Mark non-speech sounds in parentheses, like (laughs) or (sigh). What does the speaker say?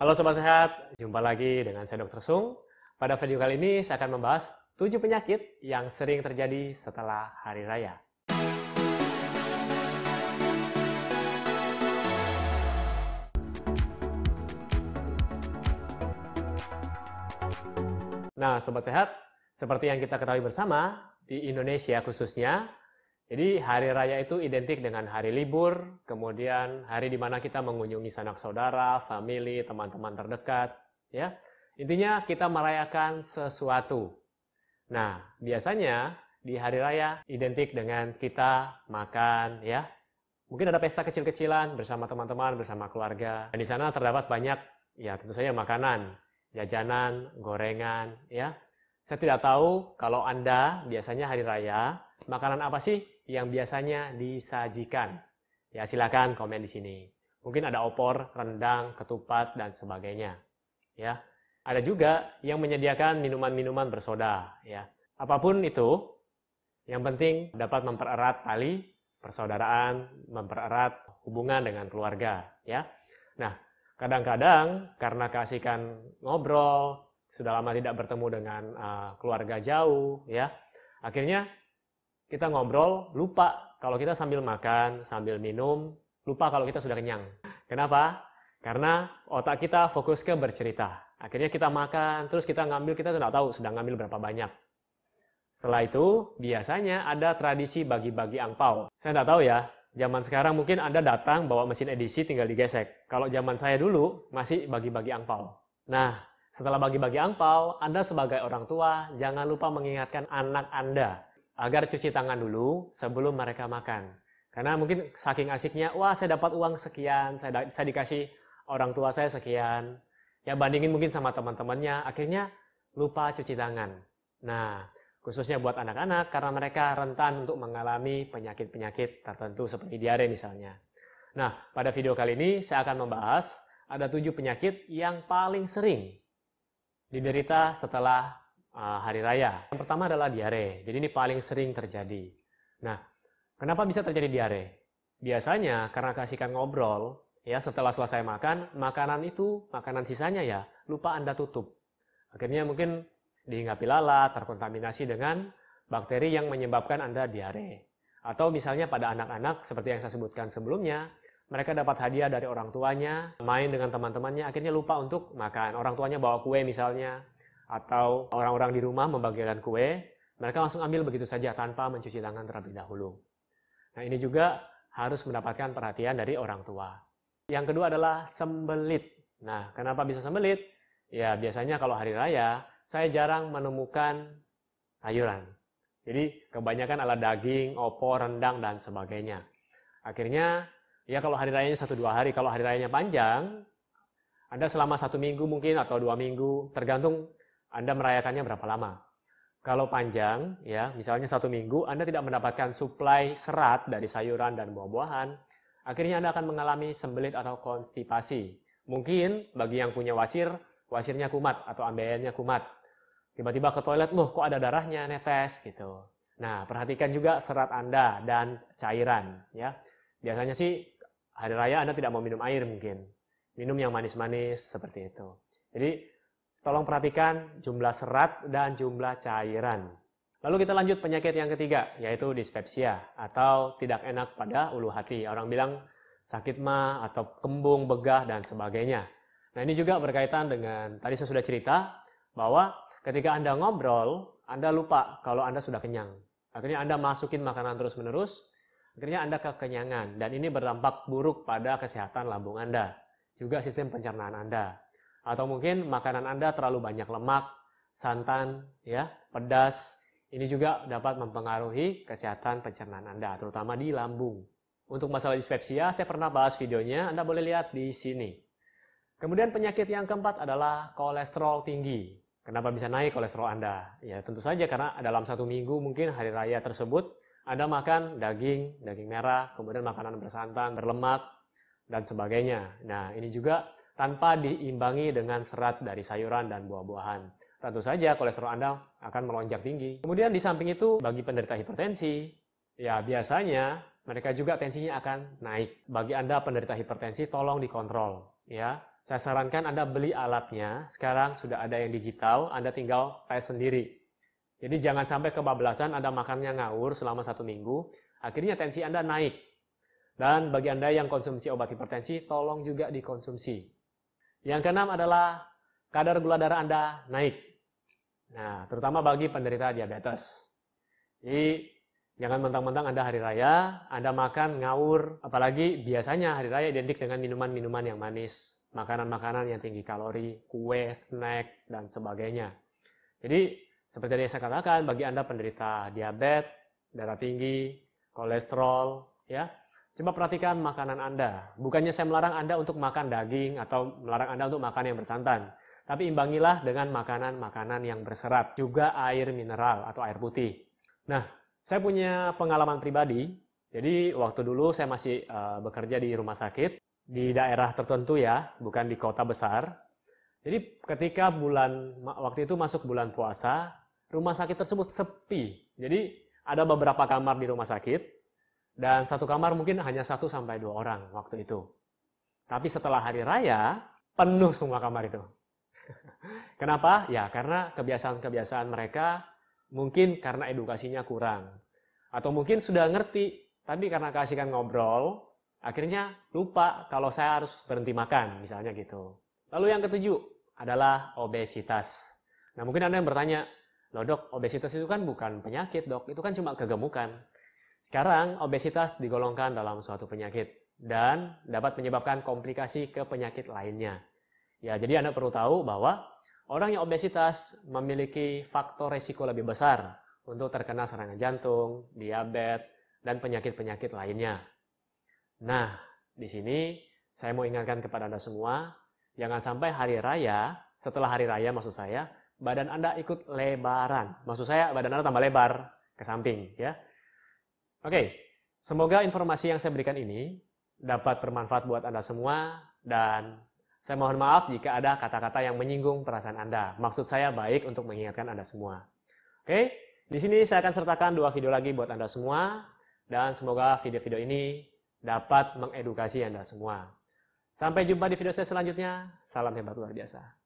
Halo Sobat Sehat, jumpa lagi dengan saya Dr. Sung. Pada video kali ini saya akan membahas 7 penyakit yang sering terjadi setelah Hari Raya. Nah Sobat Sehat, seperti yang kita ketahui bersama, di Indonesia khususnya, jadi hari raya itu identik dengan hari libur, kemudian hari di mana kita mengunjungi sanak saudara, family, teman-teman terdekat, ya. Intinya kita merayakan sesuatu. Nah, biasanya di hari raya identik dengan kita makan, ya. Mungkin ada pesta kecil-kecilan bersama teman-teman, bersama keluarga. Dan di sana terdapat banyak ya tentu saja makanan, jajanan, gorengan, ya. Saya tidak tahu kalau Anda biasanya hari raya makanan apa sih yang biasanya disajikan? Ya, silakan komen di sini. Mungkin ada opor, rendang, ketupat, dan sebagainya. Ya, ada juga yang menyediakan minuman-minuman bersoda. Ya, apapun itu, yang penting dapat mempererat tali persaudaraan, mempererat hubungan dengan keluarga. Ya, nah kadang-kadang karena keasikan ngobrol, sudah lama tidak bertemu dengan uh, keluarga jauh, ya akhirnya kita ngobrol lupa kalau kita sambil makan, sambil minum, lupa kalau kita sudah kenyang. Kenapa? Karena otak kita fokus ke bercerita. Akhirnya kita makan, terus kita ngambil, kita tidak tahu sedang ngambil berapa banyak. Setelah itu, biasanya ada tradisi bagi-bagi angpau. Saya tidak tahu ya, zaman sekarang mungkin Anda datang bawa mesin edisi tinggal digesek. Kalau zaman saya dulu, masih bagi-bagi angpau. Nah, setelah bagi-bagi angpau, Anda sebagai orang tua, jangan lupa mengingatkan anak Anda agar cuci tangan dulu sebelum mereka makan. Karena mungkin saking asiknya, wah saya dapat uang sekian, saya, da saya dikasih orang tua saya sekian. Ya bandingin mungkin sama teman-temannya, akhirnya lupa cuci tangan. Nah, khususnya buat anak-anak karena mereka rentan untuk mengalami penyakit-penyakit tertentu seperti diare misalnya. Nah, pada video kali ini saya akan membahas ada tujuh penyakit yang paling sering diderita setelah Eh, hari raya. Yang pertama adalah diare. Jadi ini paling sering terjadi. Nah, kenapa bisa terjadi diare? Biasanya karena kasihkan ngobrol, ya setelah selesai makan, makanan itu, makanan sisanya ya, lupa Anda tutup. Akhirnya mungkin dihinggapi lalat, terkontaminasi dengan bakteri yang menyebabkan Anda diare. Atau misalnya pada anak-anak, seperti yang saya sebutkan sebelumnya, mereka dapat hadiah dari orang tuanya, main dengan teman-temannya, akhirnya lupa untuk makan. Orang tuanya bawa kue misalnya, atau orang-orang di rumah membagikan kue, mereka langsung ambil begitu saja tanpa mencuci tangan terlebih dahulu. Nah, ini juga harus mendapatkan perhatian dari orang tua. Yang kedua adalah sembelit. Nah, kenapa bisa sembelit? Ya, biasanya kalau hari raya, saya jarang menemukan sayuran. Jadi, kebanyakan adalah daging, opor, rendang, dan sebagainya. Akhirnya, ya kalau hari rayanya satu dua hari, kalau hari rayanya panjang, Anda selama satu minggu mungkin atau dua minggu, tergantung anda merayakannya berapa lama. Kalau panjang, ya misalnya satu minggu, Anda tidak mendapatkan suplai serat dari sayuran dan buah-buahan, akhirnya Anda akan mengalami sembelit atau konstipasi. Mungkin bagi yang punya wasir, wasirnya kumat atau ambeyennya kumat. Tiba-tiba ke toilet, loh kok ada darahnya netes gitu. Nah, perhatikan juga serat Anda dan cairan. ya. Biasanya sih hari raya Anda tidak mau minum air mungkin. Minum yang manis-manis seperti itu. Jadi Tolong perhatikan jumlah serat dan jumlah cairan. Lalu kita lanjut penyakit yang ketiga, yaitu dispepsia atau tidak enak pada ulu hati. Orang bilang sakit ma atau kembung, begah, dan sebagainya. Nah ini juga berkaitan dengan, tadi saya sudah cerita, bahwa ketika Anda ngobrol, Anda lupa kalau Anda sudah kenyang. Akhirnya Anda masukin makanan terus-menerus, akhirnya Anda kekenyangan. Dan ini berdampak buruk pada kesehatan lambung Anda, juga sistem pencernaan Anda. Atau mungkin makanan Anda terlalu banyak lemak, santan, ya, pedas. Ini juga dapat mempengaruhi kesehatan pencernaan Anda, terutama di lambung. Untuk masalah dispepsia, saya pernah bahas videonya, Anda boleh lihat di sini. Kemudian penyakit yang keempat adalah kolesterol tinggi. Kenapa bisa naik kolesterol Anda? Ya tentu saja karena dalam satu minggu mungkin hari raya tersebut Anda makan daging, daging merah, kemudian makanan bersantan, berlemak, dan sebagainya. Nah ini juga tanpa diimbangi dengan serat dari sayuran dan buah-buahan. Tentu saja kolesterol Anda akan melonjak tinggi. Kemudian di samping itu bagi penderita hipertensi, ya biasanya mereka juga tensinya akan naik. Bagi Anda penderita hipertensi tolong dikontrol ya. Saya sarankan Anda beli alatnya. Sekarang sudah ada yang digital, Anda tinggal tes sendiri. Jadi jangan sampai kebablasan Anda makannya ngawur selama satu minggu, akhirnya tensi Anda naik. Dan bagi Anda yang konsumsi obat hipertensi, tolong juga dikonsumsi yang keenam adalah kadar gula darah Anda naik. Nah, terutama bagi penderita diabetes. Jadi, jangan mentang-mentang Anda hari raya, Anda makan ngawur, apalagi biasanya hari raya identik dengan minuman-minuman yang manis, makanan-makanan yang tinggi kalori, kue, snack, dan sebagainya. Jadi, seperti yang saya katakan, bagi Anda penderita diabetes, darah tinggi, kolesterol, ya, Coba perhatikan makanan Anda. Bukannya saya melarang Anda untuk makan daging atau melarang Anda untuk makan yang bersantan. Tapi imbangilah dengan makanan-makanan yang berserat, juga air mineral atau air putih. Nah, saya punya pengalaman pribadi. Jadi waktu dulu saya masih eh, bekerja di rumah sakit di daerah tertentu ya, bukan di kota besar. Jadi ketika bulan waktu itu masuk bulan puasa, rumah sakit tersebut sepi. Jadi ada beberapa kamar di rumah sakit, dan satu kamar mungkin hanya satu sampai dua orang waktu itu. Tapi setelah hari raya, penuh semua kamar itu. (laughs) Kenapa? Ya karena kebiasaan-kebiasaan mereka mungkin karena edukasinya kurang. Atau mungkin sudah ngerti, tapi karena kasihkan ngobrol, akhirnya lupa kalau saya harus berhenti makan, misalnya gitu. Lalu yang ketujuh adalah obesitas. Nah mungkin Anda yang bertanya, loh dok, obesitas itu kan bukan penyakit dok, itu kan cuma kegemukan. Sekarang, obesitas digolongkan dalam suatu penyakit dan dapat menyebabkan komplikasi ke penyakit lainnya. Ya, jadi Anda perlu tahu bahwa orang yang obesitas memiliki faktor resiko lebih besar untuk terkena serangan jantung, diabetes, dan penyakit-penyakit lainnya. Nah, di sini saya mau ingatkan kepada Anda semua, jangan sampai hari raya, setelah hari raya maksud saya, badan Anda ikut lebaran. Maksud saya badan Anda tambah lebar ke samping ya. Oke, semoga informasi yang saya berikan ini dapat bermanfaat buat Anda semua dan saya mohon maaf jika ada kata-kata yang menyinggung perasaan Anda. Maksud saya baik untuk mengingatkan Anda semua. Oke, di sini saya akan sertakan dua video lagi buat Anda semua dan semoga video-video ini dapat mengedukasi Anda semua. Sampai jumpa di video saya selanjutnya. Salam hebat luar biasa.